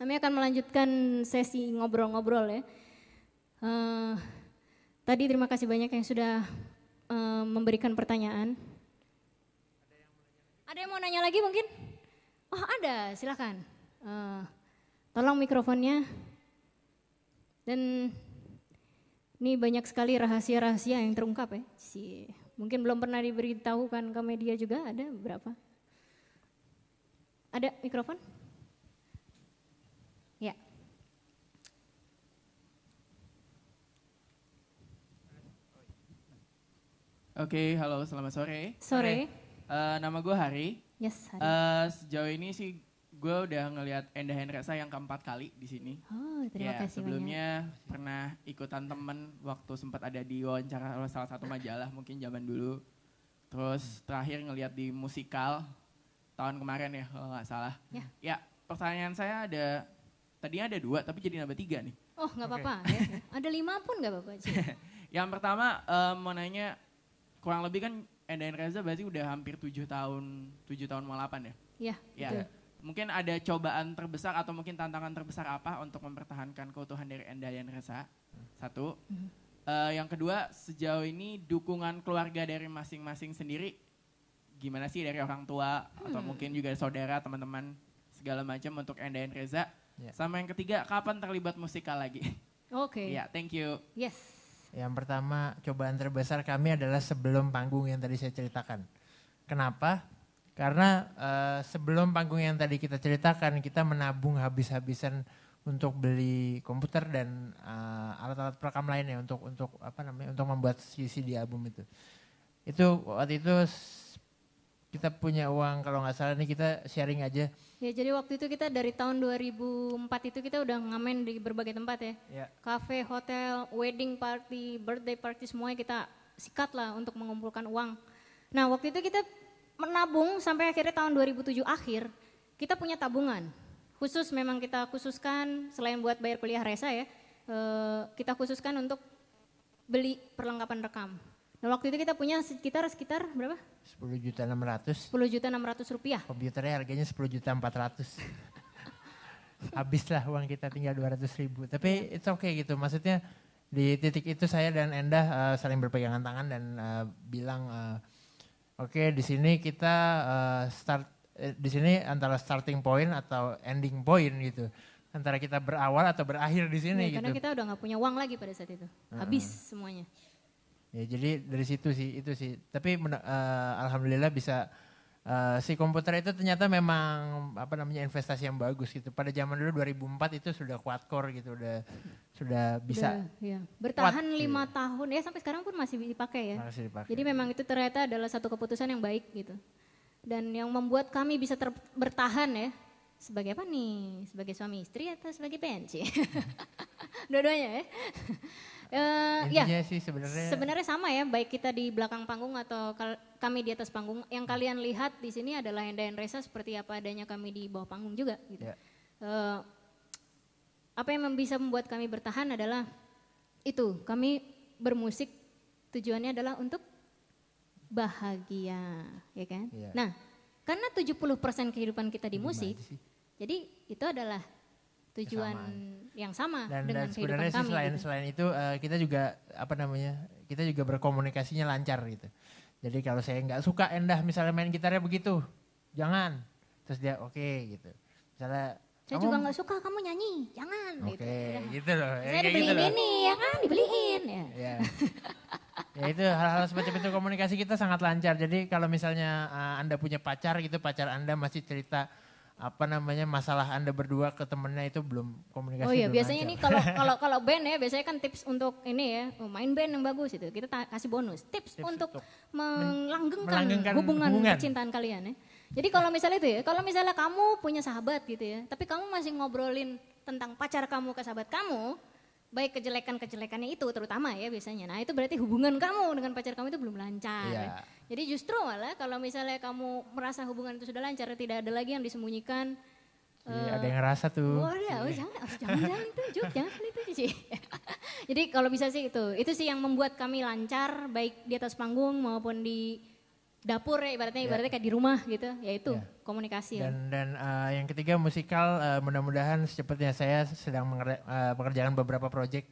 Kami akan melanjutkan sesi ngobrol-ngobrol ya. Uh, tadi terima kasih banyak yang sudah uh, memberikan pertanyaan. Ada yang mau nanya lagi mungkin? Oh ada, silakan. Uh, tolong mikrofonnya. Dan ini banyak sekali rahasia-rahasia yang terungkap ya. Si, mungkin belum pernah diberitahukan ke media juga ada berapa? Ada mikrofon? Oke, okay, halo selamat sore. Sore. Uh, nama gue Hari. Yes, Hari. Uh, sejauh ini sih gue udah ngelihat Enda Hendresa yang keempat kali di sini. Oh, terima ya, kasih Sebelumnya banyak. pernah ikutan temen waktu sempat ada di wawancara salah satu majalah mungkin zaman dulu. Terus terakhir ngelihat di musikal tahun kemarin ya kalau nggak salah. Ya. ya, pertanyaan saya ada tadinya ada dua tapi jadi nambah tiga nih. Oh nggak apa-apa. Okay. Ya ada lima pun nggak apa-apa. yang pertama uh, mau nanya kurang lebih kan Enda Reza berarti udah hampir tujuh tahun, tujuh tahun mau 8 ya? Iya. Iya. Mungkin ada cobaan terbesar atau mungkin tantangan terbesar apa untuk mempertahankan keutuhan dari Enda Reza? Satu. Mm -hmm. uh, yang kedua, sejauh ini dukungan keluarga dari masing-masing sendiri gimana sih dari orang tua hmm. atau mungkin juga saudara, teman-teman segala macam untuk Enda Reza? Yeah. Sama yang ketiga, kapan terlibat musikal lagi? Oke. Okay. ya, yeah, thank you. Yes. Yang pertama, cobaan terbesar kami adalah sebelum panggung yang tadi saya ceritakan. Kenapa? Karena uh, sebelum panggung yang tadi kita ceritakan, kita menabung habis-habisan untuk beli komputer dan alat eh, alat-alat perekam lainnya untuk untuk apa namanya untuk membuat CD album itu. Itu waktu itu kita punya uang kalau nggak salah nih kita sharing aja. Ya jadi waktu itu kita dari tahun 2004 itu kita udah ngamen di berbagai tempat ya. ya. Cafe, hotel, wedding party, birthday party semuanya kita sikat lah untuk mengumpulkan uang. Nah waktu itu kita menabung sampai akhirnya tahun 2007 akhir kita punya tabungan. Khusus memang kita khususkan selain buat bayar kuliah Resa ya, eh, kita khususkan untuk beli perlengkapan rekam Nah waktu itu kita punya sekitar sekitar berapa? 10 juta 600. 10 juta 600 rupiah. Komputernya harganya 10 juta 400. Habislah uang kita tinggal 200 ribu. Tapi iya. itu oke okay gitu. Maksudnya di titik itu saya dan Endah eh, uh, saling berpegangan tangan dan uh, bilang uh, oke okay, di sini kita uh, start di sini antara starting point atau ending point gitu antara kita berawal atau berakhir di sini ya, karena gitu. kita udah nggak punya uang lagi pada saat itu. Habis uh -uh. semuanya. Ya jadi dari situ sih itu sih. Tapi uh, alhamdulillah bisa uh, si komputer itu ternyata memang apa namanya investasi yang bagus gitu. Pada zaman dulu 2004 itu sudah quad core gitu, udah sudah bisa. Udah, ya. Bertahan iya. lima gitu. tahun ya sampai sekarang pun masih dipakai ya. Masih dipakai. Jadi memang itu ternyata adalah satu keputusan yang baik gitu. Dan yang membuat kami bisa ter bertahan ya sebagai apa nih? Sebagai suami istri atau sebagai pensi? Dua-duanya ya. Uh, ya, sih sebenarnya. Sebenarnya sama ya, baik kita di belakang panggung atau kami di atas panggung. Yang hmm. kalian lihat di sini adalah Henda dan Reza seperti apa adanya kami di bawah panggung juga. Gitu. Yeah. Ya. Uh, apa yang bisa membuat kami bertahan adalah itu, kami bermusik tujuannya adalah untuk bahagia, ya kan? Yeah. Nah, karena 70% kehidupan kita di musik, jadi itu adalah tujuan yang sama dan, dengan dan sebenarnya kehidupan sih selain gitu. selain itu uh, kita juga apa namanya kita juga berkomunikasinya lancar gitu jadi kalau saya nggak suka endah misalnya main gitarnya begitu jangan terus dia oke okay, gitu misalnya saya kamu, juga nggak suka kamu nyanyi jangan gitu. oke okay, gitu, gitu loh ya, saya gitu dibeliin gitu ini ya kan dibeliin ya, ya. ya itu hal-hal seperti itu komunikasi kita sangat lancar jadi kalau misalnya uh, anda punya pacar gitu pacar anda masih cerita apa namanya masalah anda berdua ke temennya itu belum komunikasi oh iya biasanya ini kalau kalau kalau band ya biasanya kan tips untuk ini ya oh, main band yang bagus itu kita kasih bonus tips, tips untuk, untuk melanggengkan, melanggengkan hubungan, hubungan percintaan kalian ya jadi kalau misalnya itu ya kalau misalnya kamu punya sahabat gitu ya tapi kamu masih ngobrolin tentang pacar kamu ke sahabat kamu baik kejelekan-kejelekannya itu terutama ya biasanya. Nah itu berarti hubungan kamu dengan pacar kamu itu belum lancar. Yeah. Jadi justru malah kalau misalnya kamu merasa hubungan itu sudah lancar, tidak ada lagi yang disembunyikan. Iya, uh, ada yang ngerasa tuh. Oh, oh, jangan, oh, jangan, jangan itu, Juk, jangan itu sih. Jadi kalau bisa sih itu, itu sih yang membuat kami lancar baik di atas panggung maupun di dapur ya ibaratnya ya. ibaratnya kayak di rumah gitu yaitu yeah. komunikasi ya. dan dan uh, yang ketiga musikal uh, mudah-mudahan secepatnya saya sedang uh, mengerjakan beberapa proyek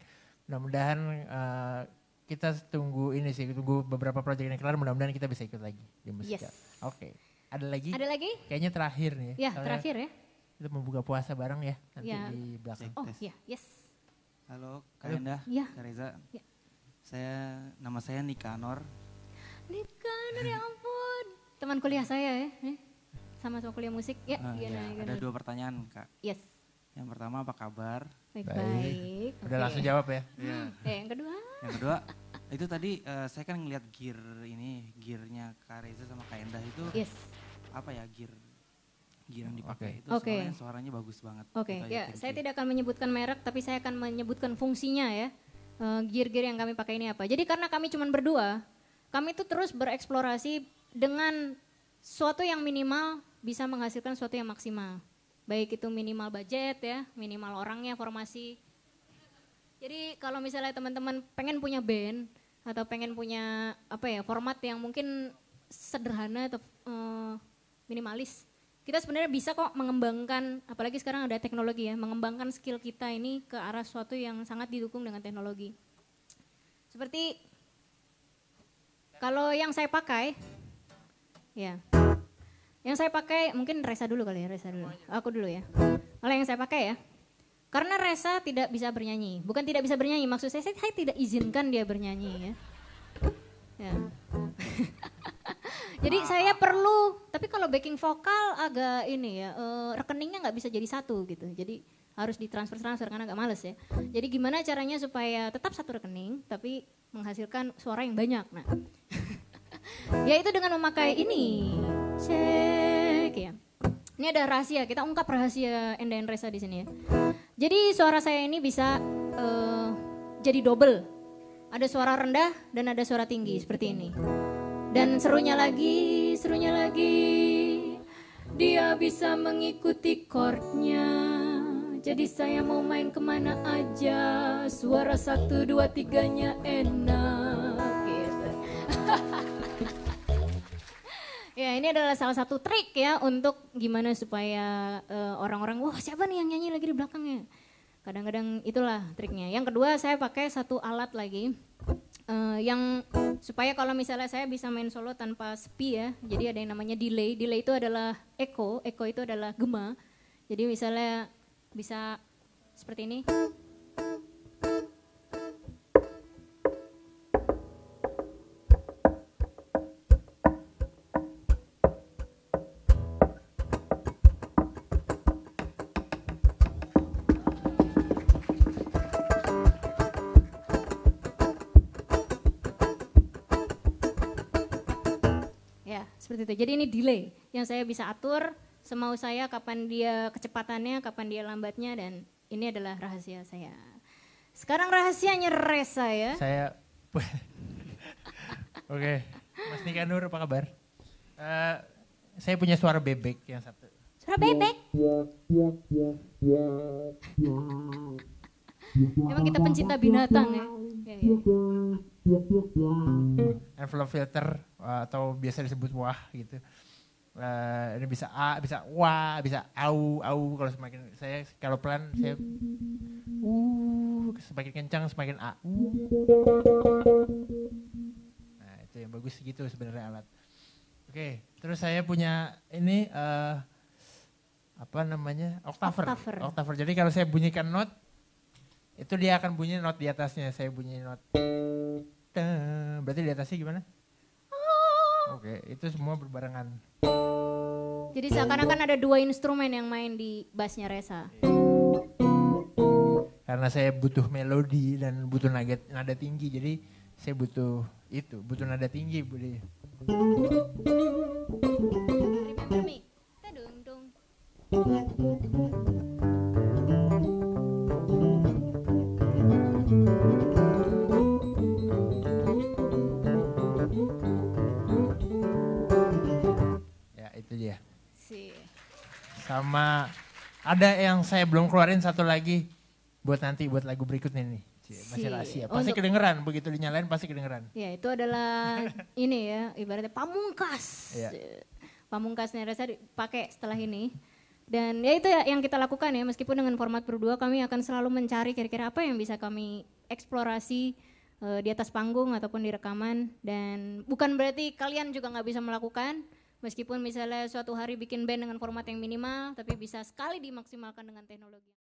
mudah-mudahan uh, kita tunggu ini sih tunggu beberapa proyek ini kelar mudah-mudahan kita bisa ikut lagi di musikal yes. oke okay. ada lagi ada lagi kayaknya terakhir nih ya, ya terakhir ya kita membuka puasa bareng ya nanti yeah. di belakang oh ya yes halo Kak Indah yeah. Kak Reza yeah. saya nama saya Nikanor Nikah, gunner ya ampun. Teman kuliah saya ya, sama-sama ya. kuliah musik. Ya, uh, ah, gana, ya. Gana. Ada dua pertanyaan kak. Yes. Yang pertama apa kabar? Baik-baik. Udah okay. langsung jawab ya. Hmm, iya. Yeah. yang kedua? Yang kedua, itu tadi uh, saya kan ngeliat gear ini, gearnya Kak Reza sama Kak Endah itu yes. apa ya gear? Gear yang dipakai okay. itu okay. Suaranya, suaranya bagus banget. Oke, okay. ya, saya tidak akan menyebutkan merek tapi saya akan menyebutkan fungsinya ya. Uh, gear-gear yang kami pakai ini apa. Jadi karena kami cuma berdua, kami itu terus bereksplorasi dengan suatu yang minimal bisa menghasilkan suatu yang maksimal. Baik itu minimal budget ya, minimal orangnya, formasi. Jadi kalau misalnya teman-teman pengen punya band atau pengen punya apa ya format yang mungkin sederhana atau uh, minimalis, kita sebenarnya bisa kok mengembangkan, apalagi sekarang ada teknologi ya, mengembangkan skill kita ini ke arah suatu yang sangat didukung dengan teknologi. Seperti kalau yang saya pakai, ya. Yang saya pakai mungkin Reza dulu kali ya, Reza dulu. Aku dulu ya. Kalau yang saya pakai ya. Karena Reza tidak bisa bernyanyi. Bukan tidak bisa bernyanyi, maksud saya saya, tidak izinkan dia bernyanyi ya. Ya. Jadi saya perlu, tapi kalau backing vokal agak ini ya, uh, rekeningnya nggak bisa jadi satu gitu. Jadi harus ditransfer-transfer karena agak males ya. Jadi gimana caranya supaya tetap satu rekening tapi menghasilkan suara yang banyak. Nah, itu dengan memakai ini. Cek ya. Ini ada rahasia, kita ungkap rahasia Enda Resa di sini ya. Jadi suara saya ini bisa uh, jadi double. Ada suara rendah dan ada suara tinggi seperti ini dan serunya lagi serunya lagi dia bisa mengikuti chordnya jadi saya mau main kemana aja suara satu dua tiganya enak gitu. ya ini adalah salah satu trik ya untuk gimana supaya orang eh, orang-orang wah siapa nih yang nyanyi lagi di belakangnya kadang-kadang itulah triknya yang kedua saya pakai satu alat lagi uh, yang supaya kalau misalnya saya bisa main solo tanpa sepi ya jadi ada yang namanya delay delay itu adalah echo echo itu adalah gema jadi misalnya bisa seperti ini seperti itu. Jadi ini delay yang saya bisa atur semau saya kapan dia kecepatannya, kapan dia lambatnya dan ini adalah rahasia saya. Sekarang rahasianya Reza ya. Saya Oke, okay. Mas Nika Nur apa kabar? Uh, saya punya suara bebek yang satu. Suara bebek? Emang kita pencinta binatang ya? ya, ya. filter atau biasa disebut wah gitu. Uh, ini bisa a, bisa wa, bisa au, au kalau semakin saya kalau pelan saya uh semakin kencang semakin a. Uh. Nah, itu yang bagus gitu sebenarnya alat. Oke, okay, terus saya punya ini uh, apa namanya? Octaver. Octaver. Jadi kalau saya bunyikan not itu dia akan bunyi not di atasnya, saya bunyi not. Berarti di atasnya gimana? Oke, okay, itu semua berbarengan. Jadi seakan-akan ada dua instrumen yang main di bassnya Reza. Karena saya butuh melodi dan butuh nada, nada tinggi, jadi saya butuh itu, butuh nada tinggi. Budi. Remember me. Tadung, dung. Sama ada yang saya belum keluarin satu lagi buat nanti buat lagu berikutnya nih. Masih rahasia. Pasti Untuk, kedengeran begitu dinyalain pasti kedengeran. Ya, itu adalah ini ya, ibaratnya pamungkas. Ya. Pamungkasnya rasa dipakai setelah ini. Dan ya itu yang kita lakukan ya, meskipun dengan format berdua kami akan selalu mencari kira-kira apa yang bisa kami eksplorasi eh, di atas panggung ataupun di rekaman. Dan bukan berarti kalian juga nggak bisa melakukan, meskipun misalnya suatu hari bikin band dengan format yang minimal tapi bisa sekali dimaksimalkan dengan teknologi